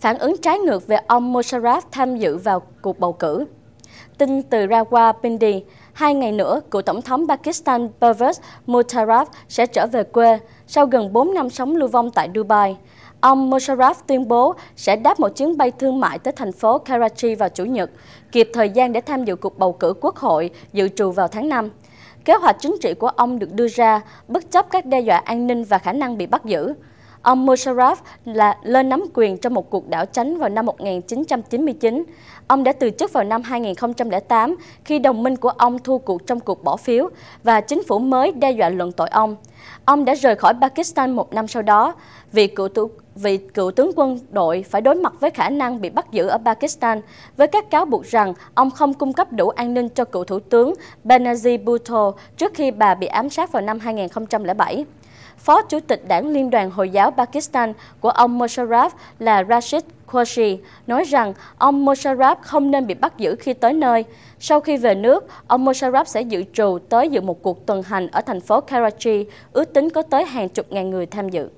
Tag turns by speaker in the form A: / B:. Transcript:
A: phản ứng trái ngược về ông Musharraf tham dự vào cuộc bầu cử. Tin từ Rawalpindi, hai ngày nữa, cựu tổng thống Pakistan Pervez Musharraf sẽ trở về quê sau gần 4 năm sống lưu vong tại Dubai. Ông Musharraf tuyên bố sẽ đáp một chuyến bay thương mại tới thành phố Karachi vào Chủ nhật, kịp thời gian để tham dự cuộc bầu cử quốc hội dự trù vào tháng 5. Kế hoạch chính trị của ông được đưa ra bất chấp các đe dọa an ninh và khả năng bị bắt giữ. Ông Musharraf là lên nắm quyền trong một cuộc đảo chánh vào năm 1999. Ông đã từ chức vào năm 2008 khi đồng minh của ông thua cuộc trong cuộc bỏ phiếu và chính phủ mới đe dọa luận tội ông. Ông đã rời khỏi Pakistan một năm sau đó. vì cựu tù vị cựu tướng quân đội phải đối mặt với khả năng bị bắt giữ ở Pakistan với các cáo buộc rằng ông không cung cấp đủ an ninh cho cựu thủ tướng Benazir Bhutto trước khi bà bị ám sát vào năm 2007. Phó Chủ tịch Đảng Liên đoàn Hồi giáo Pakistan của ông Musharraf là Rashid Qureshi nói rằng ông Musharraf không nên bị bắt giữ khi tới nơi. Sau khi về nước, ông Musharraf sẽ dự trù tới dự một cuộc tuần hành ở thành phố Karachi, ước tính có tới hàng chục ngàn người tham dự.